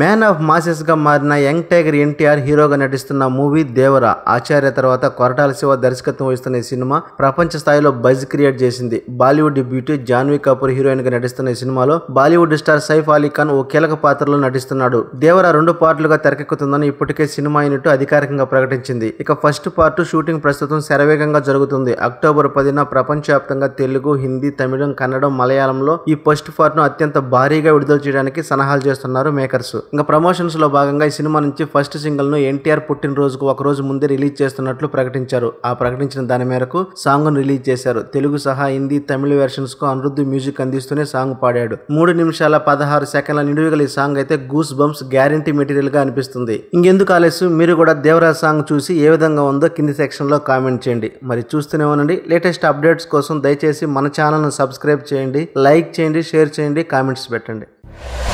man of మాసెస్గా మారిన young tiger NTR హీరోగా నటిస్తున్న మూవీ దేవర ఆచార్య తర్వాత కొరటాల శివ దర్శకత్వం వహిస్తున్న ఈ సినిమా ప్రపంచ స్థాయిలో బజ్ క్రియేట్ చేసింది బాలీవుడ్ బ్యూటీ జాన్వీ కపూర్ హీరోయిన్గా నటిస్తున్న ఈ సినిమాలో బాలీవుడ్ స్టార్ సైఫ్ అలీ ఖాన్ ఓ కీలక పాత్రలో నటిస్తున్నాడు దేవర రెండు పార్టులుగా తెరకెక్కుతుందని ఇప్పటికే సినిమా యూనిట్ అధికారికంగా ప్రకటించింది ఇక ఫస్ట్ పార్ట్ షూటింగ్ ప్రస్తుతం శరవేగంగా జరుగుతుంది అక్టోబర్ పదిన ప్రపంచవ్యాప్తంగా తెలుగు హిందీ తమిళం కన్నడం మలయాళంలో ఈ ఫస్ట్ పార్ట్ను అత్యంత భారీగా విడుదల చేయడానికి సలహాలు చేస్తున్నారు మేకర్స్ ఇంకా ప్రమోషన్స్లో భాగంగా ఈ సినిమా నుంచి ఫస్ట్ సింగిల్ను ఎన్టీఆర్ పుట్టినరోజుకు ఒక రోజు ముందే రిలీజ్ చేస్తున్నట్లు ప్రకటించారు ఆ ప్రకటించిన దాని మేరకు సాంగ్ను రిలీజ్ చేశారు తెలుగు సహా హిందీ తమిళ వెర్షన్స్కు అనురుద్ధి మ్యూజిక్ అందిస్తూనే సాంగ్ పాడాడు మూడు నిమిషాల పదహారు సెకండ్ల నిడివిగల ఈ సాంగ్ అయితే గూస్ బంప్స్ గ్యారంటీ మెటీరియల్గా అనిపిస్తుంది ఇంకెందుకు ఆలస్యం మీరు కూడా దేవరాజ్ సాంగ్ చూసి ఏ విధంగా ఉందో కింది సెక్షన్లో కామెంట్ చేయండి మరి చూస్తూనే ఉండండి లేటెస్ట్ అప్డేట్స్ కోసం దయచేసి మన ఛానల్ను సబ్స్క్రైబ్ చేయండి లైక్ చేయండి షేర్ చేయండి కామెంట్స్ పెట్టండి